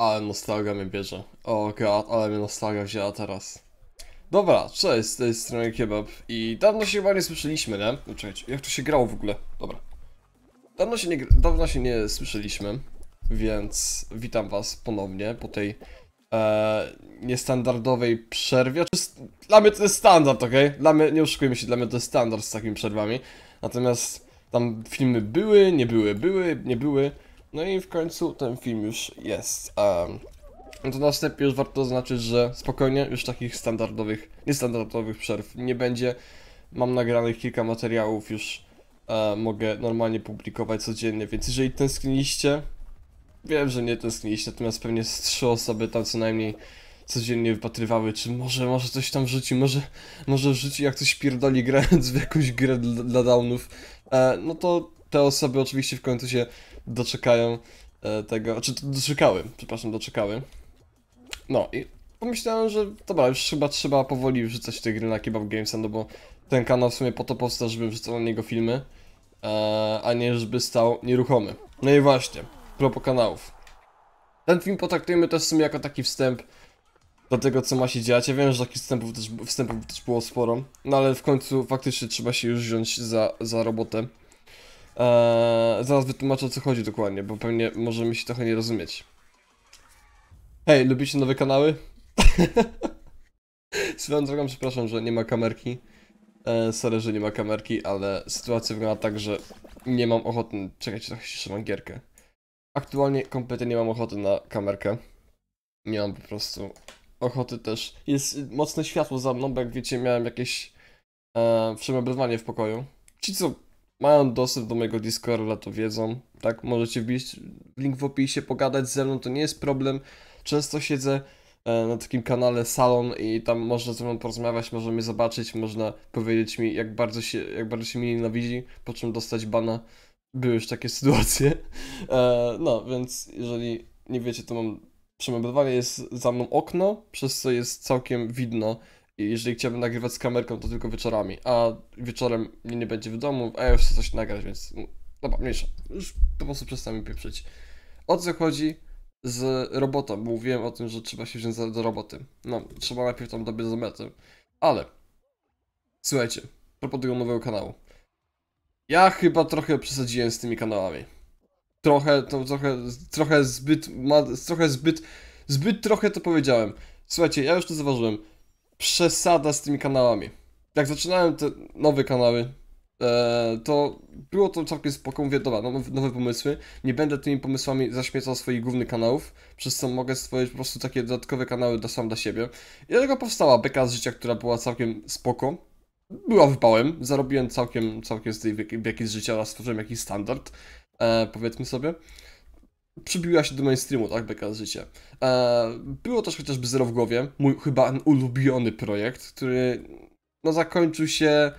Ale nostalgia mnie bierze. O oh god, ale mnie nostalgia wzięła teraz. Dobra, cześć, z tej strony Kebab. I dawno się chyba nie słyszeliśmy, nie? No czekajcie, jak to się grało w ogóle? Dobra. Dawno się nie, dawno się nie słyszeliśmy, więc witam was ponownie po tej e, niestandardowej przerwie. Dla mnie to jest standard, ok? Dla mnie, nie oszukujmy się, dla mnie to jest standard z takimi przerwami. Natomiast tam filmy były, nie były, były, nie były. No i w końcu ten film już jest. Um, to wstępie już warto zaznaczyć, że spokojnie, już takich standardowych, niestandardowych przerw nie będzie. Mam nagranych kilka materiałów, już e, mogę normalnie publikować codziennie, więc jeżeli tęskniliście, wiem, że nie tęskniliście, natomiast pewnie z trzy osoby tam co najmniej codziennie wypatrywały, czy może, może coś tam wrzuci, może, może wrzuci jak coś pierdoli grając w jakąś grę dla downów, e, no to te osoby oczywiście w końcu się doczekają e, tego, czy znaczy, doczekały, przepraszam, doczekały. No i pomyślałem, że dobra, już chyba trzeba powoli wrzucać te gry na Kebab Games, no bo ten kanał w sumie po to powstał, żeby wrzucał na niego filmy, e, a nie żeby stał nieruchomy. No i właśnie, propos kanałów. Ten film potraktujemy też w sumie jako taki wstęp do tego, co ma się dziać. Ja wiem, że takich wstępów też, wstępów też było sporo, no ale w końcu faktycznie trzeba się już wziąć za, za robotę. Eee, zaraz wytłumaczę o co chodzi dokładnie, bo pewnie możemy się trochę nie rozumieć. Hej, lubicie nowe kanały? Swoją drogą przepraszam, że nie ma kamerki. E, sorry, że nie ma kamerki, ale sytuacja wygląda tak, że nie mam ochoty... Czekajcie, trochę się mam gierkę. Aktualnie kompletnie nie mam ochoty na kamerkę. Nie mam po prostu ochoty też. Jest mocne światło za mną, bo jak wiecie miałem jakieś e, eee, przemeblowanie w pokoju. Ci co mają dostęp do mojego Discorda, to wiedzą. Tak, możecie wbić link w opisie, pogadać ze mną, to nie jest problem. Często siedzę e, na takim kanale Salon i tam można ze mną porozmawiać, można mnie zobaczyć, można powiedzieć mi, jak bardzo się, jak bardzo się mnie nienawidzi, po czym dostać bana. Były już takie sytuacje. E, no, więc jeżeli nie wiecie, to mam przemeblowanie, jest za mną okno, przez co jest całkiem widno jeżeli chciałbym nagrywać z kamerką, to tylko wieczorami, a wieczorem mnie nie będzie w domu, a ja już chcę coś nagrać, więc mm, dobra, mniejsza. Już po prostu przestałem pieprzyć. O co chodzi z robotą? Mówiłem o tym, że trzeba się wziąć do roboty. No, trzeba najpierw tam dobiec do mety. Ale, słuchajcie, proponuję nowego kanału. Ja chyba trochę przesadziłem z tymi kanałami. Trochę, to trochę, trochę zbyt, ma, trochę zbyt, zbyt trochę to powiedziałem. Słuchajcie, ja już to zauważyłem przesada z tymi kanałami. Jak zaczynałem te nowe kanały, e, to było to całkiem spoko, mówię, dobra, nowe, nowe pomysły, nie będę tymi pomysłami zaśmiecał swoich głównych kanałów, przez co mogę stworzyć po prostu takie dodatkowe kanały dla sam dla siebie. I dlatego powstała beka z życia, która była całkiem spoko. Była wypałem, zarobiłem całkiem, całkiem z tej beki z życia oraz stworzyłem jakiś standard, e, powiedzmy sobie przybiła się do mainstreamu, tak, beka z życia. E, było też chociażby Zero w głowie, mój chyba ulubiony projekt, który no zakończył się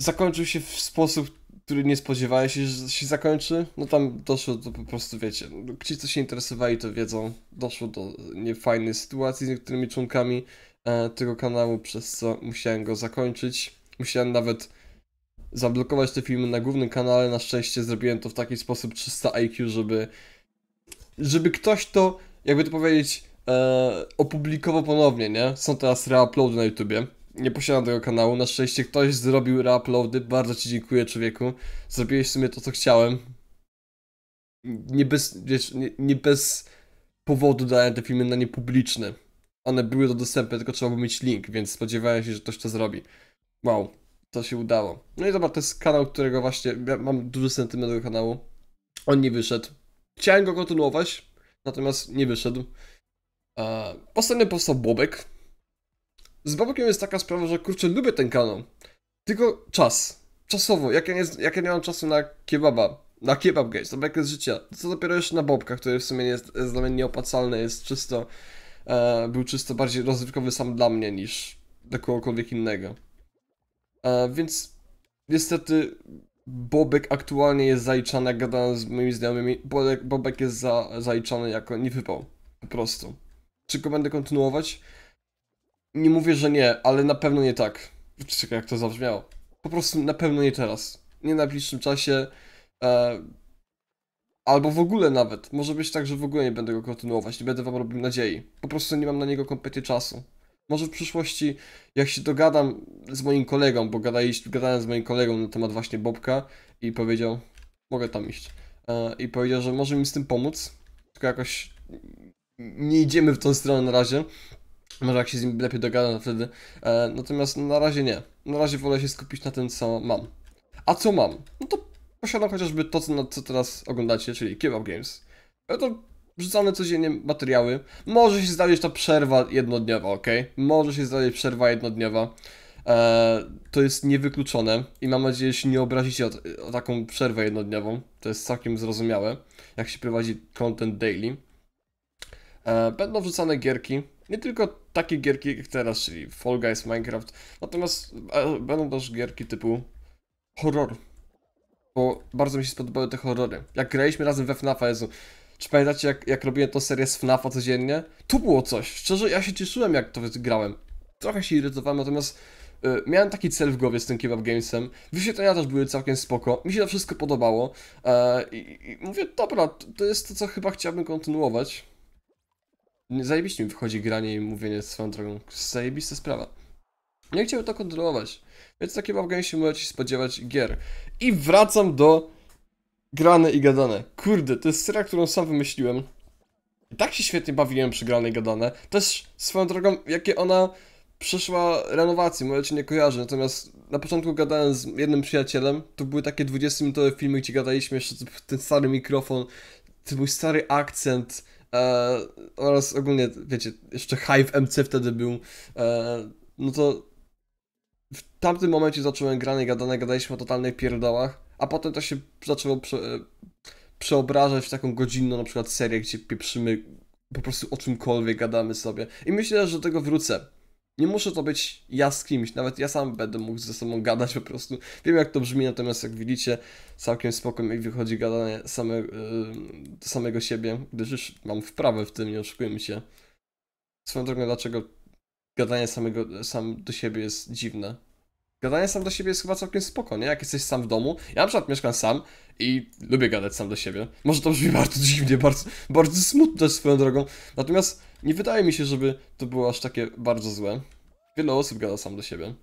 zakończył się w sposób, który nie spodziewałem się, że się zakończy. No tam doszło do po prostu, wiecie, no, ci co się interesowali to wiedzą, doszło do niefajnej sytuacji z niektórymi członkami e, tego kanału, przez co musiałem go zakończyć. Musiałem nawet zablokować te filmy na głównym kanale. Na szczęście zrobiłem to w taki sposób 300 IQ, żeby, żeby ktoś to, jakby to powiedzieć, e, opublikował ponownie, nie? Są teraz reuploady na YouTubie. Nie posiadam tego kanału. Na szczęście ktoś zrobił reuploady. Bardzo Ci dziękuję, człowieku. Zrobiłeś w sumie to, co chciałem. Nie bez, wiesz, nie, nie bez powodu dałem te filmy na niepubliczne. One były to dostępne, tylko trzeba było mieć link, więc spodziewałem się, że ktoś to zrobi. Wow, to się udało. No i zobacz, to jest kanał, którego właśnie ja mam duży sentyment do kanału. On nie wyszedł. Chciałem go kontynuować, natomiast nie wyszedł. Eee, ostatnio powstał Bobek. Z Bobekiem jest taka sprawa, że kurczę, lubię ten kanał. Tylko czas. Czasowo. Jak ja nie, jak ja nie mam czasu na kebaba, na kebab guys, to jest z życia. Co dopiero jeszcze na Bobka, który w sumie nie jest, jest dla mnie nieopłacalny, jest czysto, e, był czysto bardziej rozrywkowy sam dla mnie niż dla kogokolwiek innego. E, więc niestety Bobek aktualnie jest zaliczany, jak gadałem z moimi znajomymi, Bobek, Bobek jest za, zaliczany jako niewypał. Po prostu. Czy go będę kontynuować? Nie mówię, że nie, ale na pewno nie tak. Czekaj, jak to zabrzmiało. Po prostu na pewno nie teraz. Nie na najbliższym czasie. E, albo w ogóle nawet. Może być tak, że w ogóle nie będę go kontynuować, nie będę wam robił nadziei. Po prostu nie mam na niego kompletnie czasu. Może w przyszłości, jak się dogadam z moim kolegą, bo gadałem, gadałem z moim kolegą na temat właśnie Bobka i powiedział, mogę tam iść. E, I powiedział, że może mi z tym pomóc, tylko jakoś nie idziemy w tą stronę na razie. Może jak się z nim lepiej dogadam wtedy. E, natomiast na razie nie. Na razie wolę się skupić na tym, co mam. A co mam? No to posiadam chociażby to, co, co teraz oglądacie, czyli Kebab Games. E, to Wrzucane codziennie materiały. Może się zdarzyć ta przerwa jednodniowa, ok? Może się zdarzyć przerwa jednodniowa. Eee, to jest niewykluczone i mam nadzieję, że się nie obrazicie o, o taką przerwę jednodniową. To jest całkiem zrozumiałe, jak się prowadzi content daily. Eee, będą wrzucane gierki, nie tylko takie gierki jak teraz, czyli Fall Guys, Minecraft, natomiast e, będą też gierki typu horror. Bo bardzo mi się spodobały te horrory. Jak graliśmy razem we fnaf Jezu, czy pamiętacie, jak, jak robiłem tą serię z FNAF-a codziennie? Tu było coś. Szczerze, ja się cieszyłem, jak to grałem. Trochę się irytowałem, natomiast y, miałem taki cel w głowie z tym Kebab Gamesem. Wyświetlenia też były całkiem spoko. Mi się to wszystko podobało. E, i, i, mówię, dobra, to jest to, co chyba chciałbym kontynuować. Zajebiście mi wychodzi granie i mówienie swoją drogą. Zajebista sprawa. Nie chciałbym to kontynuować. Więc takie mam się możecie spodziewać gier. I wracam do grane i gadane. Kurde, to jest seria, którą sam wymyśliłem. I tak się świetnie bawiłem przy grane i gadane. Też swoją drogą, jakie ona przeszła renowacji, może ci nie kojarzę, natomiast na początku gadałem z jednym przyjacielem, to były takie 20-minutowe filmy, gdzie gadaliśmy jeszcze ten stary mikrofon, ten mój stary akcent e, oraz ogólnie, wiecie, jeszcze Hive MC wtedy był, e, no to w tamtym momencie zacząłem grane i gadane, gadaliśmy o totalnych pierdołach a potem to się zaczęło prze, e, przeobrażać w taką godzinną na przykład serię, gdzie pieprzymy po prostu o czymkolwiek, gadamy sobie. I myślę, że do tego wrócę. Nie muszę to być ja z kimś, nawet ja sam będę mógł ze sobą gadać po prostu. Wiem jak to brzmi, natomiast jak widzicie, całkiem spokojnie wychodzi gadanie same, yy, samego siebie, gdyż już mam wprawę w tym, nie oszukujmy się. Swoją drogą, dlaczego gadanie samego, sam do siebie jest dziwne? gadanie sam do siebie jest chyba całkiem spoko, nie? Jak jesteś sam w domu. Ja na przykład mieszkam sam i lubię gadać sam do siebie. Może to brzmi bardzo dziwnie, bardzo, bardzo smutne swoją drogą. Natomiast nie wydaje mi się, żeby to było aż takie bardzo złe. Wiele osób gada sam do siebie.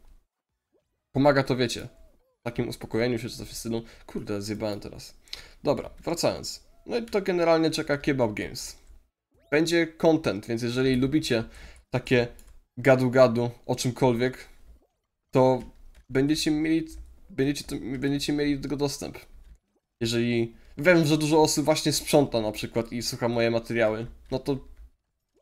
Pomaga to, wiecie, takim uspokojeniu się czy coś w stylu. Kurde, zjebałem teraz. Dobra, wracając. No i to generalnie czeka Kebab Games. Będzie content, więc jeżeli lubicie takie gadu-gadu o czymkolwiek, to będziecie mieli, będziecie, będziecie mieli do tego dostęp. Jeżeli wiem, że dużo osób właśnie sprząta na przykład i słucha moje materiały, no to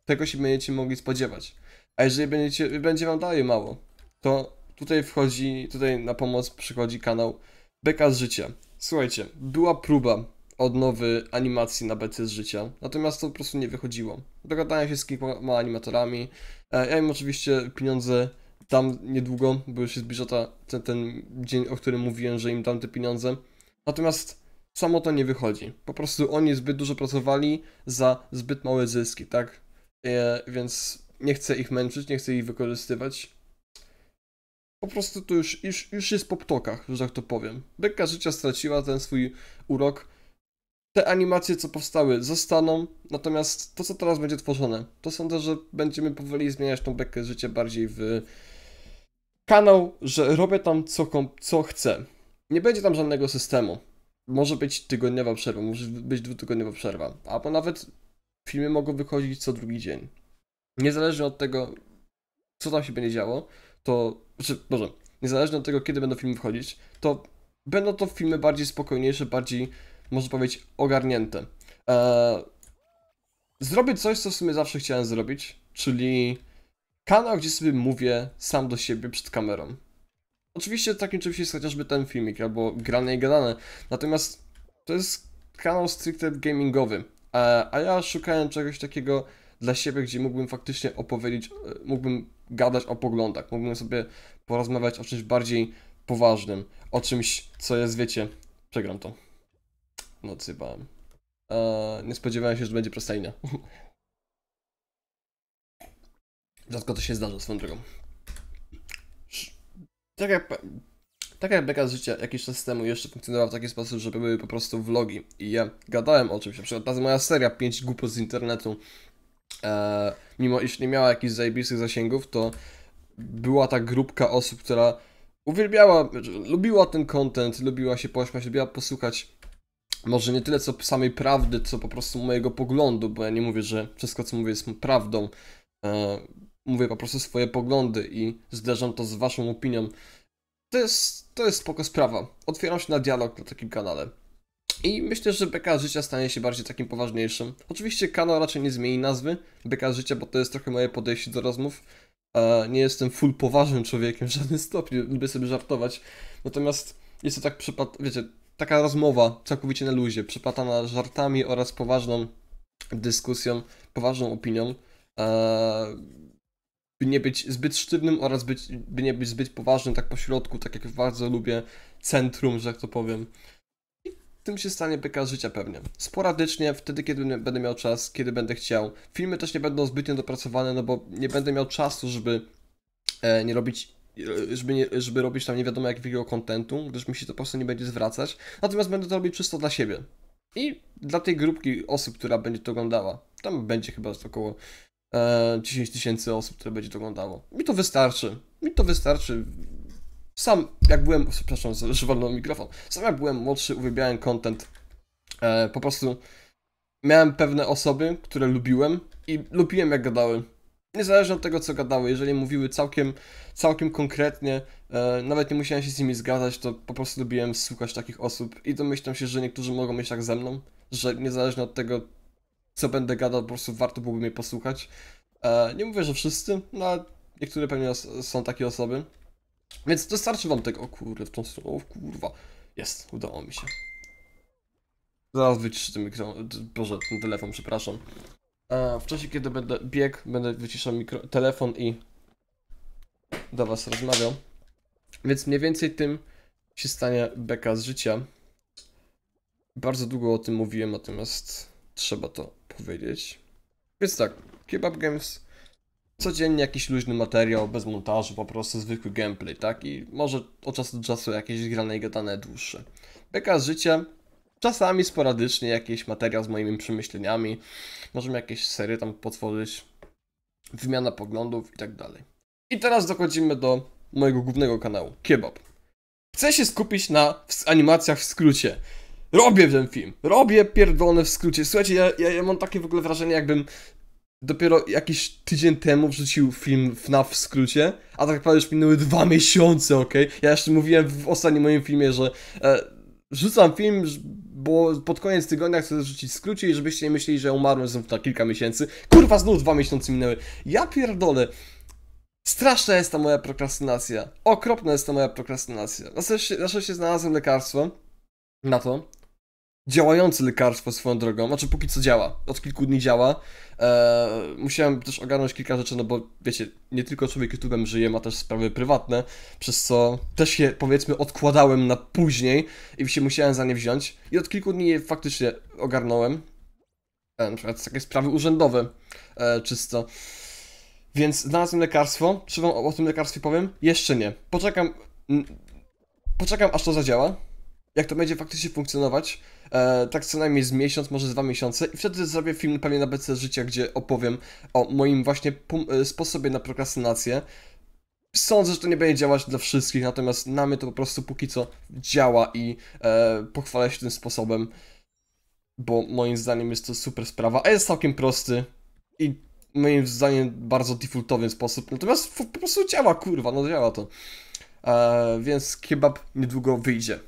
tego się będziecie mogli spodziewać. A jeżeli będziecie, będzie wam dalej mało, to tutaj wchodzi, tutaj na pomoc przychodzi kanał Beka z Życia. Słuchajcie, była próba odnowy animacji na becie z życia, natomiast to po prostu nie wychodziło. Dogadałem się z kilkoma animatorami, e, ja im oczywiście pieniądze tam niedługo, bo już się zbliża ta, ten, ten dzień, o którym mówiłem, że im dam te pieniądze. Natomiast samo to nie wychodzi. Po prostu oni zbyt dużo pracowali za zbyt małe zyski, tak? E, więc nie chcę ich męczyć, nie chcę ich wykorzystywać. Po prostu to już, już, już jest po ptokach, że tak to powiem. Bekka życia straciła ten swój urok. Te animacje, co powstały, zostaną, natomiast to, co teraz będzie tworzone, to sądzę, że będziemy powoli zmieniać tą bekę życia bardziej w kanał, że robię tam co, co chcę. Nie będzie tam żadnego systemu. Może być tygodniowa przerwa, może być dwutygodniowa przerwa, albo nawet filmy mogą wychodzić co drugi dzień. Niezależnie od tego, co tam się będzie działo, to, czy, znaczy, może, niezależnie od tego, kiedy będą filmy wchodzić, to będą to filmy bardziej spokojniejsze, bardziej, można powiedzieć, ogarnięte. Eee, zrobię coś, co w sumie zawsze chciałem zrobić, czyli kanał, gdzie sobie mówię sam do siebie przed kamerą. Oczywiście takim czymś jest chociażby ten filmik, albo grane i gadane, natomiast to jest kanał stricte gamingowy, e, a ja szukałem czegoś takiego dla siebie, gdzie mógłbym faktycznie opowiedzieć, e, mógłbym gadać o poglądach, mógłbym sobie porozmawiać o czymś bardziej poważnym, o czymś, co jest, wiecie, przegram to. No, cybałem. Eee, nie spodziewałem się, że będzie prostajnia. Rzadko to się zdarza swoją drogą. Tak jak, tak jak beka z życia jakiś czas temu jeszcze funkcjonowała w taki sposób, że były po prostu vlogi i ja gadałem o czymś. Na przykład ta moja seria 5 głupot z internetu, e, mimo iż nie miała jakichś zajebistych zasięgów, to była ta grupka osób, która uwielbiała, znaczy, lubiła ten content, lubiła się pośmiać, lubiła posłuchać może nie tyle co samej prawdy, co po prostu mojego poglądu, bo ja nie mówię, że wszystko co mówię jest prawdą. E, mówię po prostu swoje poglądy i zderzam to z waszą opinią. To jest, to jest spoko sprawa. Otwieram się na dialog na takim kanale. I myślę, że BK Życia stanie się bardziej takim poważniejszym. Oczywiście kanał raczej nie zmieni nazwy BK Życia, bo to jest trochę moje podejście do rozmów. E, nie jestem full poważnym człowiekiem w żadnym stopniu, by sobie żartować. Natomiast jest to tak przypad... wiecie, taka rozmowa całkowicie na luzie, przypatana żartami oraz poważną dyskusją, poważną opinią. E, by nie być zbyt sztywnym oraz być, by nie być zbyt poważnym, tak po środku, tak jak bardzo lubię centrum, że tak to powiem. I tym się stanie beka życia pewnie. Sporadycznie, wtedy kiedy będę miał czas, kiedy będę chciał. Filmy też nie będą zbytnio dopracowane, no bo nie będę miał czasu, żeby e, nie robić e, żeby, nie, żeby robić tam nie wiadomo jak kontentu, gdyż mi się to po prostu nie będzie zwracać. Natomiast będę to robić czysto dla siebie. I dla tej grupki osób, która będzie to oglądała. Tam będzie chyba około 10 e, tysięcy osób, które będzie to oglądało. Mi to wystarczy. Mi to wystarczy. Sam, jak byłem, przepraszam, zrywalnąłem mikrofon. Sam jak byłem młodszy, uwielbiałem content. E, po prostu miałem pewne osoby, które lubiłem i lubiłem jak gadały. Niezależnie od tego, co gadały, jeżeli mówiły całkiem, całkiem konkretnie, e, nawet nie musiałem się z nimi zgadzać, to po prostu lubiłem słuchać takich osób i domyślam się, że niektórzy mogą mieć tak ze mną, że niezależnie od tego, co będę gadał, po prostu warto byłoby mnie posłuchać. E, nie mówię, że wszyscy, no ale niektóre pewnie są takie osoby. Więc dostarczy wam tego, o kurde, w tą stronę, o kurwa. Jest, udało mi się. Zaraz wyciszę ten mikrofon, boże, ten telefon, przepraszam. E, w czasie, kiedy będę biegł, będę wyciszał mikro, telefon i do was rozmawiał. Więc mniej więcej tym się stanie beka z życia. Bardzo długo o tym mówiłem, natomiast trzeba to powiedzieć. Więc tak, Kebab Games codziennie jakiś luźny materiał, bez montażu, po prostu zwykły gameplay, tak? I może od czasu do czasu jakieś grane i gadane dłuższe. Beka z życia, czasami sporadycznie jakiś materiał z moimi przemyśleniami, możemy jakieś serie tam potworzyć, wymiana poglądów i tak dalej. I teraz dochodzimy do mojego głównego kanału, Kebab. Chcę się skupić na animacjach w skrócie robię ten film, robię pierdolone w skrócie. Słuchajcie, ja, ja, ja mam takie w ogóle wrażenie, jakbym dopiero jakiś tydzień temu wrzucił film FNAF w skrócie, a tak naprawdę już minęły dwa miesiące, ok? Ja jeszcze mówiłem w ostatnim moim filmie, że e, rzucam film, bo pod koniec tygodnia chcę rzucić w skrócie i żebyście nie myśleli, że ja umarłem znów na kilka miesięcy. Kurwa, znów dwa miesiące minęły. Ja pierdolę. Straszna jest ta moja prokrastynacja. Okropna jest ta moja prokrastynacja. Na szczęście, na szczęście znalazłem lekarstwo na to działające lekarstwo swoją drogą, znaczy póki co działa, od kilku dni działa. Eee, musiałem też ogarnąć kilka rzeczy, no bo wiecie, nie tylko człowiek YouTube'em żyje, ma też sprawy prywatne, przez co też się powiedzmy odkładałem na później i się musiałem za nie wziąć. I od kilku dni je faktycznie ogarnąłem. E, na przykład takie sprawy urzędowe, e, czysto. Więc znalazłem lekarstwo, czy wam o, o tym lekarstwie powiem? Jeszcze nie. Poczekam, poczekam aż to zadziała jak to będzie faktycznie funkcjonować, e, tak co najmniej z miesiąc, może z dwa miesiące i wtedy zrobię film pewnie na BC Życia, gdzie opowiem o moim właśnie e, sposobie na prokrastynację. Sądzę, że to nie będzie działać dla wszystkich, natomiast na mnie to po prostu póki co działa i e, pochwalę się tym sposobem, bo moim zdaniem jest to super sprawa, a jest całkiem prosty i moim zdaniem bardzo defaultowy sposób, natomiast po prostu działa, kurwa, no działa to. E, więc kebab niedługo wyjdzie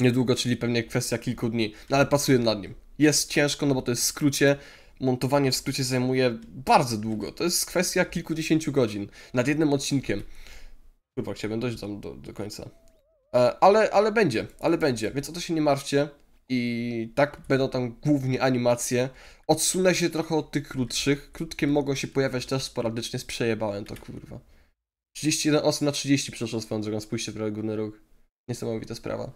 niedługo, czyli pewnie kwestia kilku dni, no ale pracuję nad nim. Jest ciężko, no bo to jest w skrócie, montowanie w skrócie zajmuje bardzo długo, to jest kwestia kilkudziesięciu godzin nad jednym odcinkiem. Chyba chciałbym dojść tam do, do końca. E, ale, ale będzie, ale będzie, więc o to się nie martwcie. I tak będą tam głównie animacje. Odsunę się trochę od tych krótszych. Krótkie mogą się pojawiać też sporadycznie, sprzejebałem to kurwa. 31 osób na 30 przeszło swoją drogą, spójrzcie w prawy róg. Niesamowita sprawa.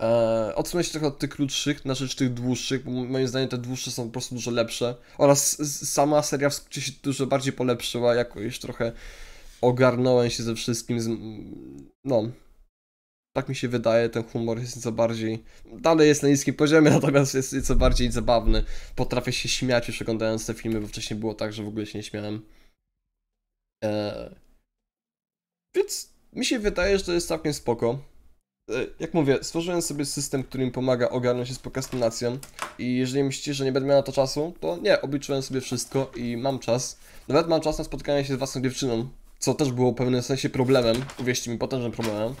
E, odsunę się trochę od tych krótszych na rzecz tych dłuższych, bo moim zdaniem te dłuższe są po prostu dużo lepsze. Oraz sama seria w skrócie się dużo bardziej polepszyła, jakoś trochę ogarnąłem się ze wszystkim. Z... No, tak mi się wydaje, ten humor jest nieco bardziej. Dalej jest na niskim poziomie, natomiast jest nieco bardziej zabawny. Potrafię się śmiać już oglądając te filmy, bo wcześniej było tak, że w ogóle się nie śmiałem. Eee... Więc mi się wydaje, że to jest całkiem spoko. E, jak mówię, stworzyłem sobie system, który mi pomaga ogarnąć się z prokrastynacją i jeżeli myślicie, że nie będę miał na to czasu, to nie, obliczyłem sobie wszystko i mam czas. Nawet mam czas na spotkanie się z własną dziewczyną, co też było w pewnym sensie problemem, uwierzcie mi, potężnym problemem,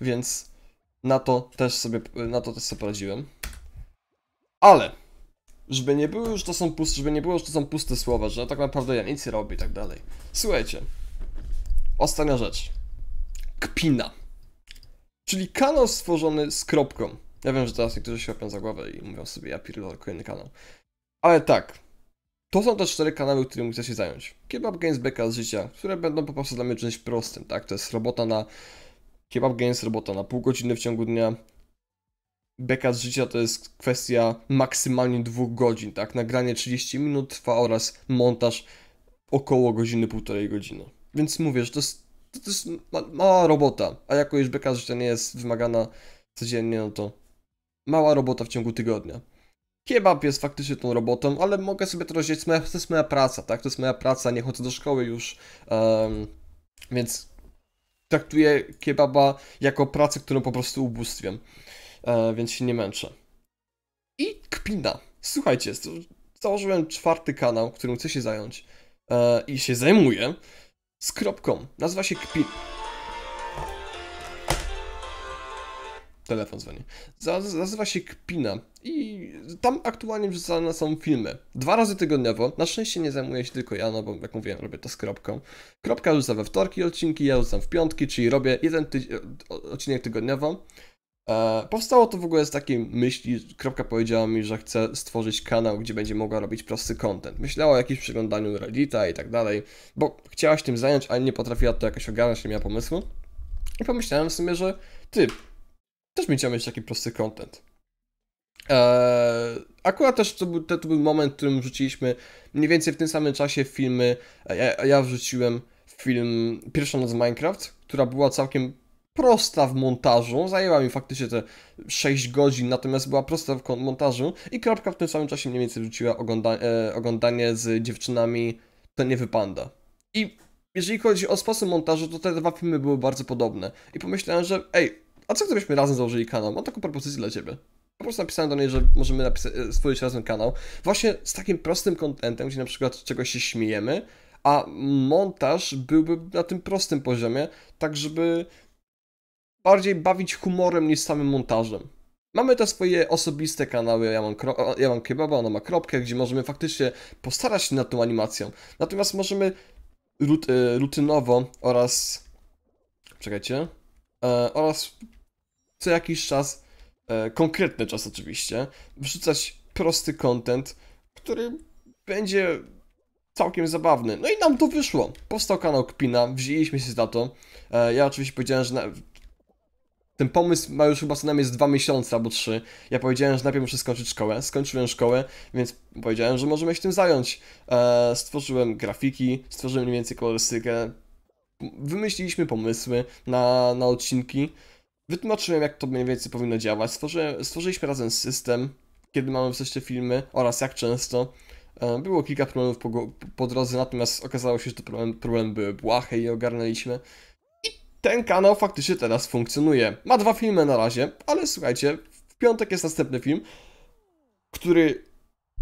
więc na to też sobie, na to też sobie poradziłem. Ale, żeby nie było już to są puste, żeby nie było, że to są puste słowa, że tak naprawdę ja nic nie robię i tak dalej. Słuchajcie, ostatnia rzecz. Kpina. Czyli kanał stworzony z kropką. Ja wiem, że teraz niektórzy się łapią za głowę i mówią sobie, ja pierdolę kolejny kanał. Ale tak, to są te cztery kanały, którymi chcę się zająć. Kebab Games, Beka z życia, które będą po prostu dla mnie czymś prostym, tak? To jest robota na... Kebab Games, robota na pół godziny w ciągu dnia. Beka z życia to jest kwestia maksymalnie dwóch godzin, tak? Nagranie 30 minut trwa oraz montaż około godziny, półtorej godziny. Więc mówię, że to jest to też mała robota, a jako już beka, życia nie jest wymagana codziennie, no to mała robota w ciągu tygodnia. Kebab jest faktycznie tą robotą, ale mogę sobie to rozdzielić, to, to jest moja praca, tak? To jest moja praca, nie chodzę do szkoły już, um, więc traktuję kebaba jako pracę, którą po prostu ubóstwiam, e, więc się nie męczę. I kpina. Słuchajcie, założyłem czwarty kanał, którym chcę się zająć e, i się zajmuję z kropką. Nazywa się Kpin. Telefon dzwoni. Nazywa się Kpina i tam aktualnie wrzucane są filmy. Dwa razy tygodniowo. Na szczęście nie zajmuję się tylko ja, no bo jak mówiłem, robię to z kropką. Kropka rzuca we wtorki odcinki, ja rzucam w piątki, czyli robię jeden ty odcinek tygodniowo. E, powstało to w ogóle z takiej myśli, Kropka powiedziała mi, że chce stworzyć kanał, gdzie będzie mogła robić prosty content. Myślała o jakimś przeglądaniu Reddita i tak dalej, bo chciałaś tym zająć, ale nie potrafiła to jakoś ogarnąć, nie miała pomysłu. I pomyślałem w sumie, że ty, też będziemy mieć taki prosty content. Eee, akurat też to był, to, to był moment, w którym wrzuciliśmy mniej więcej w tym samym czasie filmy. E, ja, ja wrzuciłem film Pierwszą noc Minecraft, która była całkiem prosta w montażu, zajęła mi faktycznie te 6 godzin, natomiast była prosta w montażu i kropka w tym samym czasie mniej więcej wrzuciła ogląda e, oglądanie z dziewczynami To nie wypanda. I jeżeli chodzi o sposób montażu, to te dwa filmy były bardzo podobne. I pomyślałem, że ej, a co gdybyśmy razem założyli kanał? Mam taką propozycję dla ciebie. Po prostu napisałem do niej, że możemy e, stworzyć razem kanał. Właśnie z takim prostym kontentem, gdzie na przykład czegoś się śmiejemy, a montaż byłby na tym prostym poziomie, tak żeby bardziej bawić humorem niż samym montażem. Mamy te swoje osobiste kanały, ja mam, kro, ja mam kebaba, ona ma kropkę, gdzie możemy faktycznie postarać się nad tą animacją. Natomiast możemy rut, e, rutynowo oraz... Czekajcie. E, oraz co jakiś czas, e, konkretny czas oczywiście, wrzucać prosty content, który będzie całkiem zabawny. No i nam to wyszło. Powstał kanał Kpina, wzięliśmy się za to. Ja oczywiście powiedziałem, że ten pomysł ma już chyba co najmniej dwa miesiące albo trzy. Ja powiedziałem, że najpierw muszę skończyć szkołę. Skończyłem szkołę, więc powiedziałem, że możemy się tym zająć. Eee, stworzyłem grafiki, stworzyłem mniej więcej kolorystykę. Wymyśliliśmy pomysły na, na odcinki. Wytłumaczyłem, jak to mniej więcej powinno działać. stworzyliśmy razem system, kiedy mamy w te filmy oraz jak często. E, było kilka problemów po, po, drodze, natomiast okazało się, że te problemy, problemy były błahe i ogarnęliśmy ten kanał faktycznie teraz funkcjonuje. Ma dwa filmy na razie, ale słuchajcie, w piątek jest następny film, który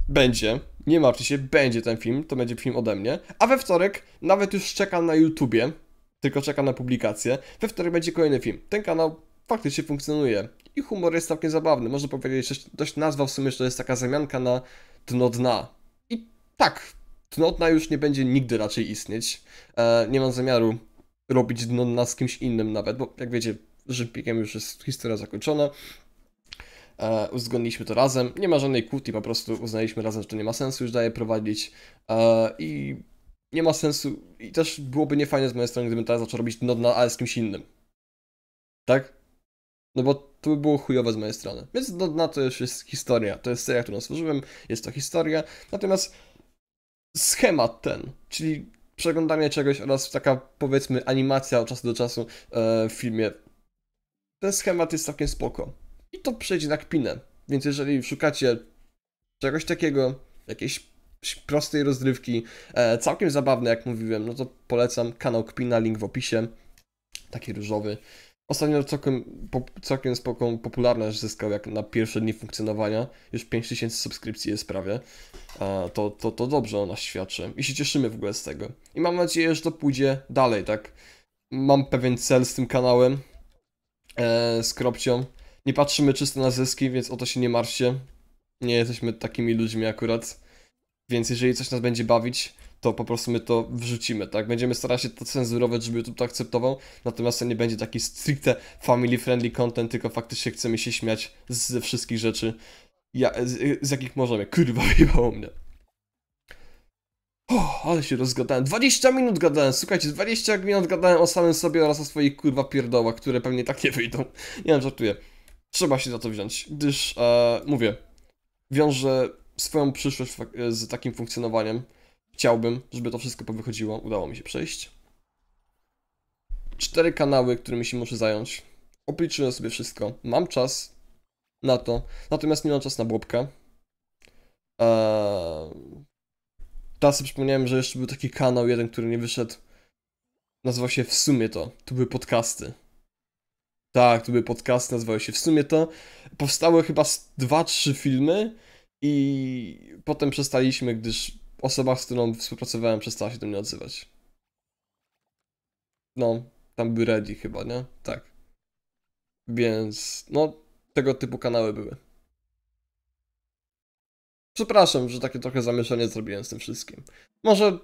będzie, nie martwcie się, będzie ten film, to będzie film ode mnie, a we wtorek nawet już czekam na YouTubie, tylko czekam na publikację, we wtorek będzie kolejny film. Ten kanał faktycznie funkcjonuje i humor jest całkiem zabawny, można powiedzieć, że dość nazwa w sumie, że to jest taka zamianka na dno dna. I tak, dno dna już nie będzie nigdy raczej istnieć, e, nie mam zamiaru robić dno na z kimś innym nawet, bo jak wiecie, z Rzympikiem już jest historia zakończona. E, uzgodniliśmy to razem, nie ma żadnej kłótni, po prostu uznaliśmy razem, że to nie ma sensu już daje prowadzić e, i nie ma sensu i też byłoby niefajne z mojej strony, gdybym teraz zaczął robić dno na ale z kimś innym. Tak? No bo to by było chujowe z mojej strony. Więc dno dna to już jest historia, to jest seria, którą stworzyłem, jest to historia, natomiast schemat ten, czyli przeglądanie czegoś oraz taka powiedzmy animacja od czasu do czasu e, w filmie. Ten schemat jest całkiem spoko. I to przejdzie na kpinę. Więc jeżeli szukacie czegoś takiego, jakiejś prostej rozrywki, e, całkiem zabawne jak mówiłem, no to polecam kanał Kpina, link w opisie. Taki różowy. Ostatnio całkiem, całkiem spoko popularność zyskał jak na pierwsze dni funkcjonowania. Już 5000 subskrypcji jest prawie. A to, to, to dobrze o nas świadczy. I się cieszymy w ogóle z tego. I mam nadzieję, że to pójdzie dalej, tak? Mam pewien cel z tym kanałem. E, z kropcią. Nie patrzymy czysto na zyski, więc o to się nie martwcie. Nie jesteśmy takimi ludźmi akurat. Więc jeżeli coś nas będzie bawić, to po prostu my to wrzucimy, tak? Będziemy starać się to cenzurować, żeby YouTube to akceptował, natomiast to nie będzie taki stricte family friendly content, tylko faktycznie chcemy się śmiać ze wszystkich rzeczy, ja, z, z, jakich możemy. Kurwa, wyjebało mnie. O, ale się rozgadałem. 20 minut gadałem, słuchajcie, 20 minut gadałem o samym sobie oraz o swoich kurwa pierdołach, które pewnie tak nie wyjdą. Nie wiem, żartuję. Trzeba się za to wziąć, gdyż, e, mówię, wiąże swoją przyszłość z takim funkcjonowaniem Chciałbym, żeby to wszystko powychodziło. Udało mi się przejść. Cztery kanały, którymi się muszę zająć. Obliczyłem sobie wszystko. Mam czas na to. Natomiast nie mam czas na błobkę. Eee... Teraz sobie przypomniałem, że jeszcze był taki kanał jeden, który nie wyszedł. Nazywał się W sumie to. To były podcasty. Tak, to były podcasty, nazywały się W sumie to. Powstały chyba 2-3 filmy i potem przestaliśmy, gdyż osoba, z którą współpracowałem, przestała się do mnie odzywać. No, tam był Ready chyba, nie? Tak. Więc, no, tego typu kanały były. Przepraszam, że takie trochę zamieszanie zrobiłem z tym wszystkim. Może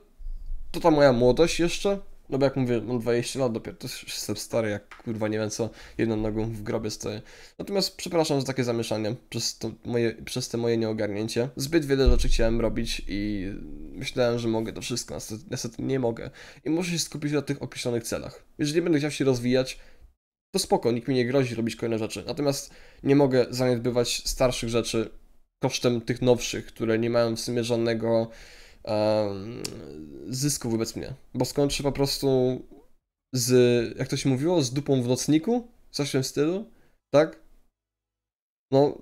to ta moja młodość jeszcze? No bo jak mówię, mam 20 lat dopiero, to jestem stary, jak kurwa nie wiem co, jedną nogą w grobie stoję. Natomiast przepraszam za takie zamieszanie, przez, to moje, przez te moje nieogarnięcie. Zbyt wiele rzeczy chciałem robić i myślałem, że mogę to wszystko, niestety nie mogę. I muszę się skupić na tych określonych celach. Jeżeli będę chciał się rozwijać, to spoko, nikt mi nie grozi robić kolejne rzeczy. Natomiast nie mogę zaniedbywać starszych rzeczy kosztem tych nowszych, które nie mają w sumie żadnego zysku wobec mnie, bo skończę po prostu z, jak to się mówiło, z dupą w nocniku, w tym stylu, tak? No,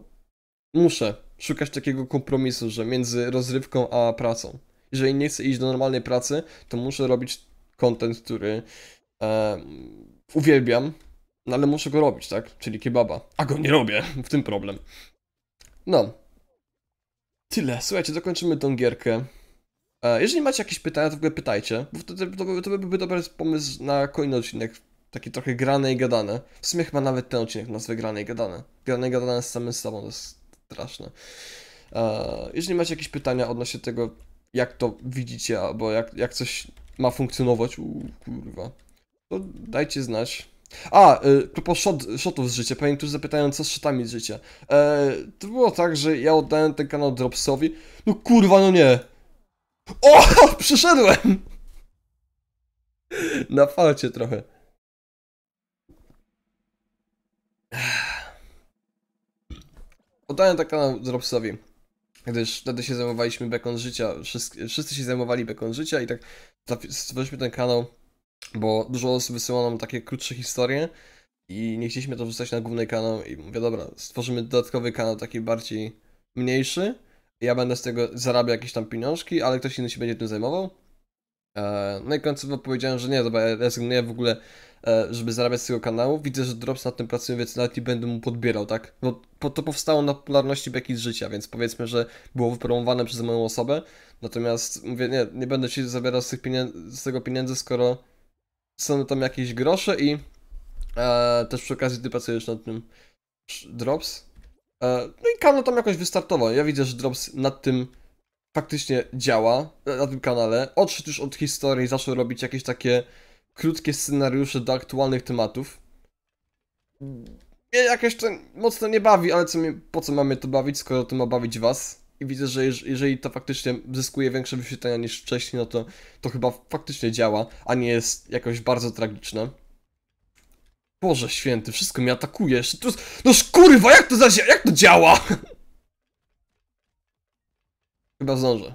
muszę szukać takiego kompromisu, że między rozrywką a pracą. Jeżeli nie chcę iść do normalnej pracy, to muszę robić content, który e, uwielbiam, no ale muszę go robić, tak? Czyli kebaba. A go nie robię, w tym problem. No. Tyle, słuchajcie, zakończymy tą gierkę. E, jeżeli macie jakieś pytania, to w ogóle pytajcie, bo wtedy to, by, to byłby dobry pomysł na kolejny odcinek, taki trochę grane i gadane. W sumie chyba nawet ten odcinek nazwę grane i gadane. Grane i gadane z samym sobą, to jest straszne. E, jeżeli macie jakieś pytania odnośnie tego, jak to widzicie, albo jak, jak coś ma funkcjonować, u, kurwa, to dajcie znać. A, e, propos shot, shotów z życia, pewnie którzy zapytają, co z shotami z życia. to było tak, że ja oddałem ten kanał Dropsowi. No kurwa, no nie! O! Przyszedłem! Na falcie trochę. Podałem tak kanał Dropsowi, gdyż wtedy się zajmowaliśmy bekon życia, wszyscy, wszyscy się zajmowali bekon życia i tak stworzyliśmy ten kanał, bo dużo osób wysyła nam takie krótsze historie i nie chcieliśmy to wrzucać na główny kanał i mówię, dobra, stworzymy dodatkowy kanał taki bardziej mniejszy, ja będę z tego zarabiał jakieś tam pieniążki, ale ktoś inny się będzie tym zajmował. E, no i końcowo powiedziałem, że nie, dobra, ja rezygnuję w ogóle, e, żeby zarabiać z tego kanału. Widzę, że Drops nad tym pracuje, więc nawet nie będę mu podbierał, tak? Bo to powstało na popularności Beki z życia, więc powiedzmy, że było wypromowane przez moją osobę. Natomiast mówię, nie, nie będę ci zabierał z, z, tego pieniędzy, skoro są tam jakieś grosze i e, też przy okazji ty pracujesz nad tym Drops. E, no i kanał tam jakoś wystartował. Ja widzę, że Drops nad tym faktycznie działa, e, na tym kanale. Odszedł już od historii zaczął robić jakieś takie krótkie scenariusze do aktualnych tematów. Mnie jakoś to mocno nie bawi, ale co mi, po co mamy to bawić, skoro to ma bawić was? I widzę, że jeżeli to faktycznie zyskuje większe wyświetlenia niż wcześniej, no to, to chyba faktycznie działa, a nie jest jakoś bardzo tragiczne. Boże święty, wszystko mnie atakuje. Jeszcze tu... No kurwa, jak to zaś... jak to działa? Chyba zdążę.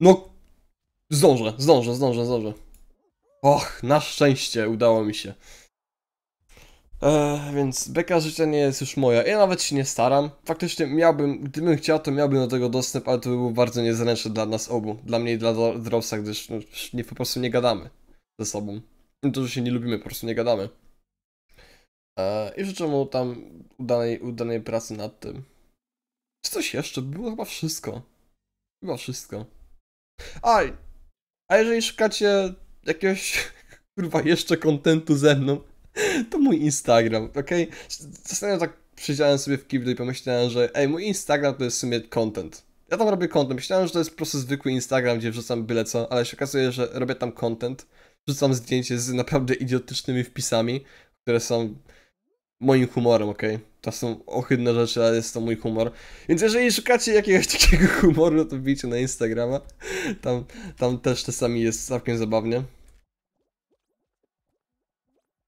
No... Zdążę, zdążę, zdążę, zdążę. Och, na szczęście udało mi się. Eee, więc beka życia nie jest już moja. Ja nawet się nie staram. Faktycznie miałbym, gdybym chciał, to miałbym do tego dostęp, ale to by było bardzo niezręczne dla nas obu. Dla mnie i dla Drowsa, gdyż no, nie, po prostu nie gadamy ze sobą to, że się nie lubimy, po prostu nie gadamy. E, I życzę mu tam udanej, udanej pracy nad tym. Czy coś jeszcze? Było chyba wszystko. Chyba wszystko. Aj! a jeżeli szukacie jakiegoś kurwa jeszcze kontentu ze mną, to mój Instagram, ok? Ostatnio tak przyjrzałem sobie w kiblu i pomyślałem, że ej, mój Instagram to jest w sumie content. Ja tam robię content. Myślałem, że to jest po prostu zwykły Instagram, gdzie wrzucam byle co, ale się okazuje, że robię tam content wrzucam zdjęcie z naprawdę idiotycznymi wpisami, które są moim humorem, ok? To są ohydne rzeczy, ale jest to mój humor. Więc jeżeli szukacie jakiegoś takiego humoru, to wbijcie na Instagrama. Tam, tam też czasami jest całkiem zabawnie.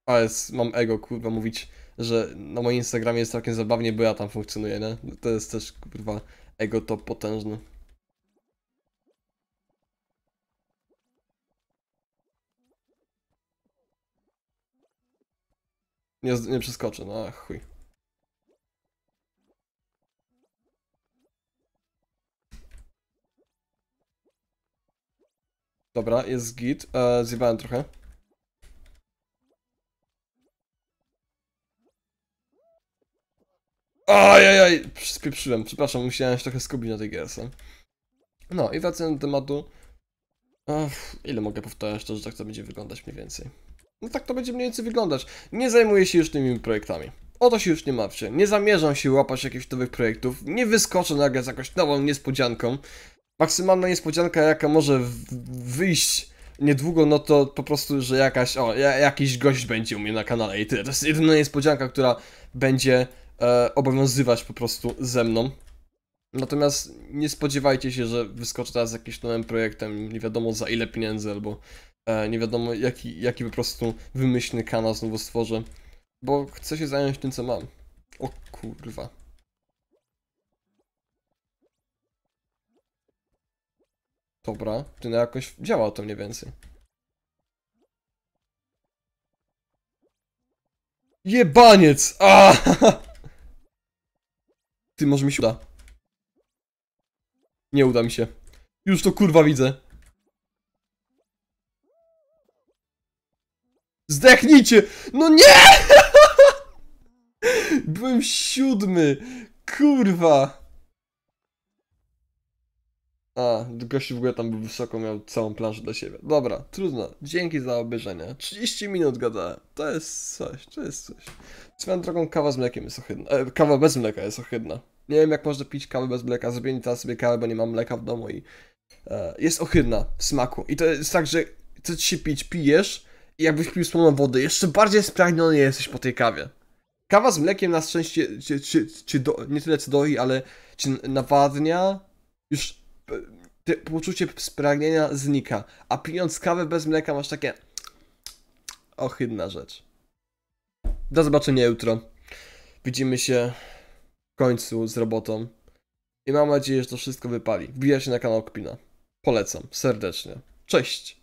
Ale mam ego, kurwa, mówić, że na moim Instagramie jest całkiem zabawnie, bo ja tam funkcjonuję, nie? To jest też, kurwa, ego to potężne. Nie, nie przeskoczę, no chuj. Dobra, jest git. E, zjebałem trochę. Ajajaj, spieprzyłem, przepraszam, musiałem się trochę skupić na tej gierce. No i wracając do tematu. Ach, ile mogę powtarzać to, że tak to będzie wyglądać mniej więcej. No tak to będzie mniej więcej wyglądać. Nie zajmuję się już tymi projektami. O to się już nie martwcie. Nie zamierzam się łapać jakichś nowych projektów. Nie wyskoczę nagle z jakąś nową niespodzianką. Maksymalna niespodzianka, jaka może wyjść niedługo, no to po prostu, że jakaś, o, jakiś gość będzie u mnie na kanale i tyle. To jest jedyna niespodzianka, która będzie e, obowiązywać po prostu ze mną. Natomiast nie spodziewajcie się, że wyskoczę teraz z jakimś nowym projektem, nie wiadomo za ile pieniędzy albo E, nie wiadomo jaki, jaki po prostu wymyślny kanał znowu stworzę, bo chcę się zająć tym, co mam. O kurwa. Dobra, to no jakoś działa to mniej więcej. Jebaniec! A! Ty, może mi się uda. Nie uda mi się. Już to kurwa widzę. Zdechnijcie! No nie! Byłem siódmy! Kurwa! A, gościu w ogóle tam był wysoko, miał całą plażę dla siebie. Dobra, trudno. Dzięki za obejrzenie. 30 minut gadałem. To jest coś, to jest coś. Swoją drogą kawa z mlekiem jest ohydna. E, kawa bez mleka jest ohydna. Nie wiem jak można pić kawę bez mleka. Zrobiłem teraz sobie kawę, bo nie mam mleka w domu i... E, jest ohydna w smaku. I to jest tak, że chcesz się pić, pijesz, jakbyś pił słoną wody, Jeszcze bardziej spragniony jesteś po tej kawie. Kawa z mlekiem na szczęście do, nie tyle co doi, ale czy nawadnia. Już te poczucie spragnienia znika. A pijąc kawę bez mleka masz takie... Ohydna rzecz. Do zobaczenia jutro. Widzimy się w końcu z robotą. I mam nadzieję, że to wszystko wypali. Wbija się na kanał Kpina. Polecam serdecznie. Cześć!